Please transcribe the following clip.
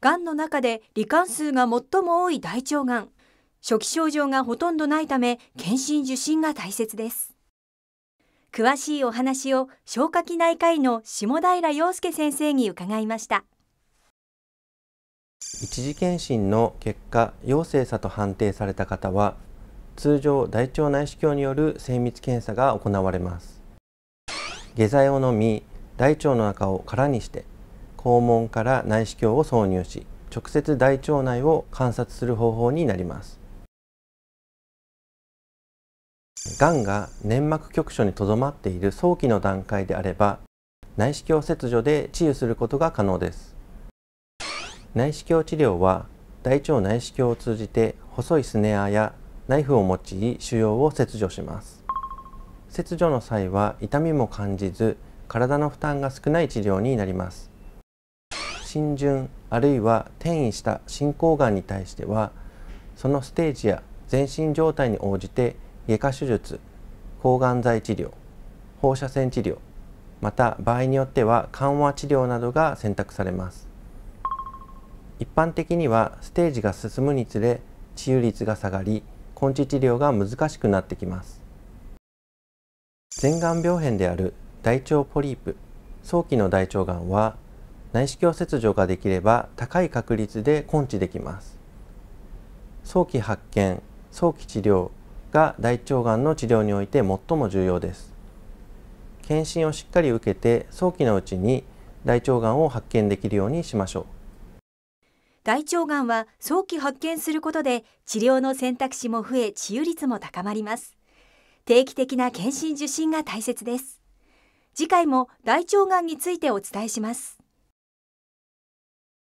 がんの中で罹患数が最も多い大腸がん初期症状がほとんどないため検診受診が大切です詳しいお話を消化器内科医の下平洋介先生に伺いました一次検診の結果陽性さと判定された方は通常大腸内視鏡による精密検査が行われます下剤を飲み大腸の中を空にして肛門から内視鏡を挿入し直接大腸内を観察する方法になりますがんが粘膜局所にとどまっている早期の段階であれば内視鏡切除で治癒することが可能です内視鏡治療は大腸内視鏡を通じて細いスネアやナイフを用い腫瘍を切除します切除の際は痛みも感じず体の負担が少ない治療になります浸潤あるいは転移した進行がんに対してはそのステージや全身状態に応じて外科手術抗がん剤治療放射線治療また場合によっては緩和治療などが選択されます一般的にはステージが進むにつれ治癒率が下がり根治治療が難しくなってきます全ん病変である大腸ポリープ早期の大腸がんは内視鏡切除ができれば高い確率で根治できます早期発見早期治療が大腸がんの治療において最も重要です検診をしっかり受けて早期のうちに大腸がんを発見できるようにしましょう大腸がんは早期発見することで治療の選択肢も増え治癒率も高まります定期的な検診受診が大切です次回も大腸がんについてお伝えします